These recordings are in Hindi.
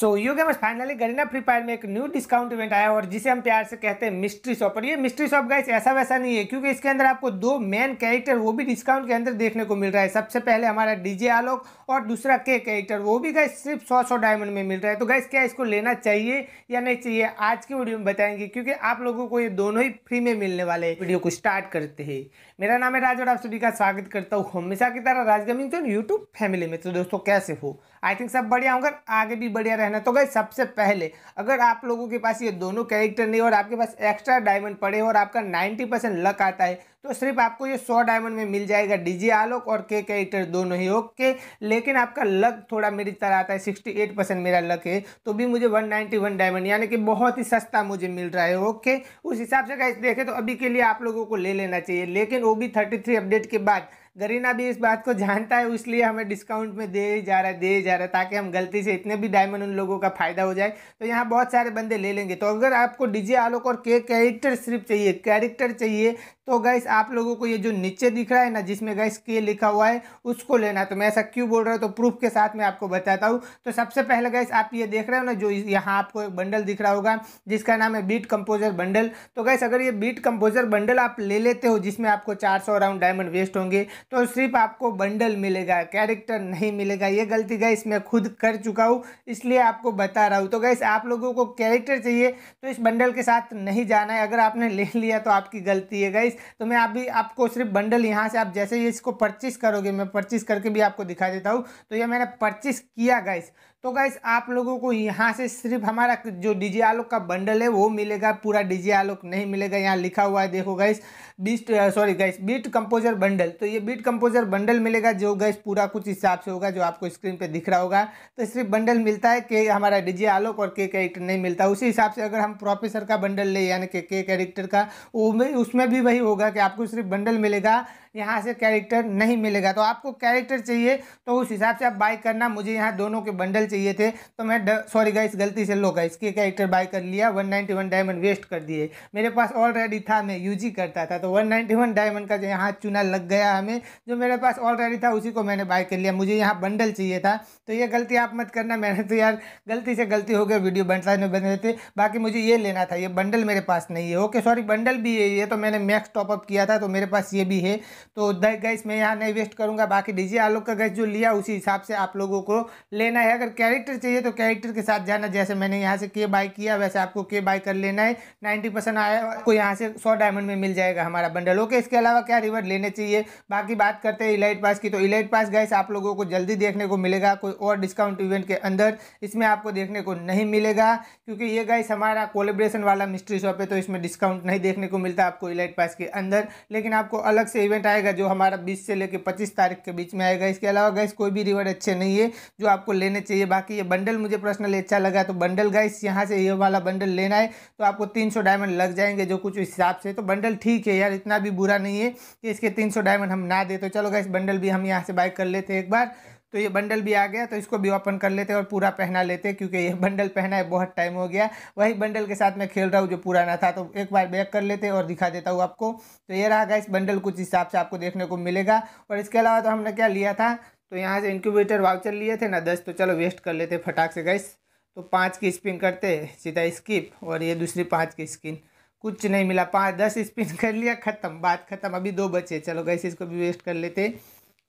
so you game finally Garena Free Fire में एक न्यू डिस्काउंट इवेंट आया और जिसे हम प्यार से कहते हैं मिस्ट्री शॉप और ये मिस्ट्री शॉप गाइस ऐसा वैसा नहीं है क्योंकि इसके अंदर आपको दो मेन कैरेक्टर वो भी डिस्काउंट के अंदर देखने को मिल रहा है सबसे पहले हमारा डीजे आलोक और दूसरा के कैरेक्टर वो भी गाइस सिर्फ सौ सौ डायमंड में मिल रहा है तो गाइस क्या इसको लेना चाहिए या नहीं चाहिए आज की वीडियो में बताएंगे क्योंकि आप लोगों को ये दोनों ही फ्री में मिलने वाले वीडियो को स्टार्ट करते हैं मेरा नाम है राज और आप सभी का स्वागत करता हूँ हमेशा की तरह राजगमिंग यूट्यूब फैमिली में तो दोस्तों कैसे हो आई थिंक सब बढ़िया होगा आगे भी बढ़िया रहे रहना तो गई सबसे पहले अगर आप लोगों के पास ये दोनों कैरेक्टर नहीं और आपके पास एक्स्ट्रा डायमंड पड़े और आपका 90 परसेंट लक आता है तो सिर्फ आपको ये 100 डायमंड में मिल जाएगा डीजी आलोक और के कैरेक्टर दोनों ही ओके लेकिन आपका लक थोड़ा मेरी तरह आता है 68 परसेंट मेरा लक है तो भी मुझे 191 डायमंड यानी कि बहुत ही सस्ता मुझे मिल रहा है ओके उस हिसाब से गाइस देखें तो अभी के लिए आप लोगों को ले लेना चाहिए लेकिन वो भी थर्टी अपडेट के बाद गरीना भी इस बात को जानता है इसलिए हमें डिस्काउंट में दे ही जा रहा है दे ही जा रहा है ताकि हम गलती से इतने भी डायमंड उन लोगों का फ़ायदा हो जाए तो यहाँ बहुत सारे बंदे ले लेंगे तो अगर आपको डीजे आलोक और के कैरेक्टर सिर्फ चाहिए कैरेक्टर चाहिए तो गैस आप लोगों को ये जो नीचे दिख रहा है ना जिसमें गैस के लिखा हुआ है उसको लेना तो मैं ऐसा क्यों बोल रहा हूँ तो प्रूफ के साथ मैं आपको बताता हूँ तो सबसे पहले गैस आप ये देख रहे हो ना जो यहाँ आपको एक बंडल दिख रहा होगा जिसका नाम है बीट कंपोजर बंडल तो गैस अगर ये बीट कंपोजर बंडल आप ले लेते हो जिसमें आपको चार राउंड डायमंड वेस्ट होंगे तो सिर्फ आपको बंडल मिलेगा कैरेक्टर नहीं मिलेगा ये गलती गैस मैं खुद कर चुका हूँ इसलिए आपको बता रहा हूँ तो गैस आप लोगों को कैरेक्टर चाहिए तो इस बंडल के साथ नहीं जाना है अगर आपने ले लिया तो आपकी गलती है गैस तो मैं अभी आपको सिर्फ बंडल यहाँ से आप जैसे ही इसको परचेस करोगे मैं परचेस करके भी आपको दिखा देता हूँ तो यह मैंने परचेस किया गैस तो गैस आप लोगों को यहाँ से सिर्फ हमारा जो डीजे आलोक का बंडल है वो मिलेगा पूरा डीजे आलोक नहीं मिलेगा यहाँ लिखा हुआ है देखो guys beat sorry guys beat composer bundle तो ये बीट कंप्लीट कंपोजर बंडल मिलेगा जो गैस पूरा कुछ हिसाब से होगा जो आपको स्क्रीन पे दिख रहा होगा तो सिर्फ बंडल मिलता है के हमारा डीजे आलोक और के कैरेक्टर नहीं मिलता उसी हिसाब से अगर हम प्रोफेसर का बंडल ले यानी के कैरेक्टर का वो उसमें भी वही होगा कि आपको सिर्फ बंडल मिलेगा यहाँ से कैरेक्टर नहीं मिलेगा तो आपको कैरेक्टर चाहिए तो उस हिसाब से आप बाय करना मुझे यहाँ दोनों के बंडल चाहिए थे तो मैं सॉरी गाइस गलती से लो गाइस के कैरेक्टर बाय कर लिया 191 डायमंड वेस्ट कर दिए मेरे पास ऑलरेडी था मैं यूज ही करता था तो 191 डायमंड का जो यहाँ चूना लग गया हमें जो मेरे पास ऑलरेडी था उसी को मैंने बाय कर लिया मुझे यहाँ बंडल चाहिए था तो ये गलती आप मत करना मैंने तो यार गलती से गलती हो गई वीडियो बनता में बन रहे बाकी मुझे ये लेना था ये बंडल मेरे पास नहीं है ओके सॉरी बंडल भी है ये तो मैंने मैक्स टॉपअप किया था तो मेरे पास ये भी है तो गैस मैं यहाँ नहीं वेस्ट करूँगा बाकी डीजी आलोक का गैस जो लिया उसी हिसाब से आप लोगों को लेना है अगर कैरेक्टर चाहिए तो कैरेक्टर के साथ जाना जैसे मैंने यहाँ से के बाई किया वैसे आपको के बाई कर लेना है नाइन्टी परसेंट आया आपको यहाँ से सौ डायमंड में मिल जाएगा हमारा बंडल ओके इसके अलावा क्या रिवर लेने चाहिए बाकी बात करते हैं इलाइट पास की तो इलाइट पास गैस आप लोगों को जल्दी देखने को मिलेगा कोई और डिस्काउंट इवेंट के अंदर इसमें आपको देखने को नहीं मिलेगा क्योंकि ये गैस हमारा कोलेब्रेशन वाला मिस्ट्री शॉप है तो इसमें डिस्काउंट नहीं देखने को मिलता आपको इलाइट पास के अंदर लेकिन आपको अलग से इवेंट आएगा जो हमारा बीस से लेकर पच्चीस तारीख के बीच में आएगा इसके अलावा गैस कोई भी रिवर्ड अच्छे नहीं है जो आपको लेने चाहिए बाकी ये बंडल मुझे पर्सनली अच्छा लगा तो बंडल गैस यहाँ से ये वाला बंडल लेना है तो आपको तीन डायमंड लग जाएंगे जो कुछ हिसाब से तो बंडल ठीक है यार इतना भी बुरा नहीं है कि इसके तीन डायमंड हम ना दे तो चलो गैस बंडल भी हम यहाँ से बाय कर लेते हैं एक बार तो ये बंडल भी आ गया तो इसको भी ओपन कर लेते और पूरा पहना लेते क्योंकि ये बंडल पहना है बहुत टाइम हो गया वही बंडल के साथ मैं खेल रहा हूँ जो पुराना था तो एक बार बैक कर लेते और दिखा देता हूँ आपको तो ये रहा इस बंडल कुछ हिसाब से आपको देखने को मिलेगा और इसके अलावा तो हमने क्या लिया था तो यहाँ से इंक्यूबेटर वाउचर लिए थे ना दस तो चलो वेस्ट कर लेते फटाक से गैस तो पाँच की स्पिन करते सीधा स्किप और ये दूसरी पाँच की स्किन कुछ नहीं मिला पाँच दस स्पिन कर लिया ख़त्म बात ख़त्म अभी दो बचे चलो गैस इसको भी वेस्ट कर लेते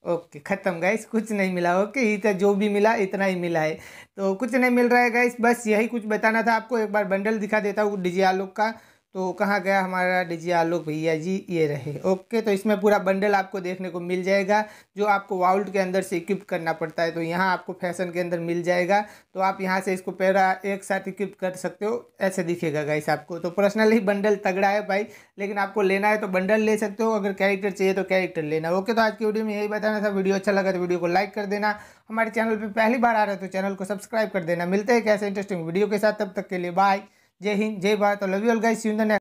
ओके ख़त्म गाइस कुछ नहीं मिला ओके इतना तो जो भी मिला इतना ही मिला है तो कुछ नहीं मिल रहा है गाइस बस यही कुछ बताना था आपको एक बार बंडल दिखा देता हूँ आलोक का तो कहाँ गया हमारा डीजे आलोक भैया जी ये रहे ओके तो इसमें पूरा बंडल आपको देखने को मिल जाएगा जो आपको वाउल्ट के अंदर से इक्विप करना पड़ता है तो यहाँ आपको फैशन के अंदर मिल जाएगा तो आप यहाँ से इसको पैरा एक साथ इक्विप कर सकते हो ऐसे दिखेगा गाइस आपको तो पर्सनली बंडल तगड़ा है भाई लेकिन आपको लेना है तो बंडल ले सकते हो अगर कैरेक्टर चाहिए तो कैरेक्टर लेना ओके तो आज की वीडियो में यही बताना था वीडियो अच्छा लगा तो वीडियो को लाइक कर देना हमारे चैनल पर पहली बार आ रहे है तो चैनल को सब्सक्राइब कर देना मिलते हैं कैसे इंटरेस्टिंग वीडियो के साथ तब तक के लिए बाय जय हिंद जय Bharat love you all guys you in the next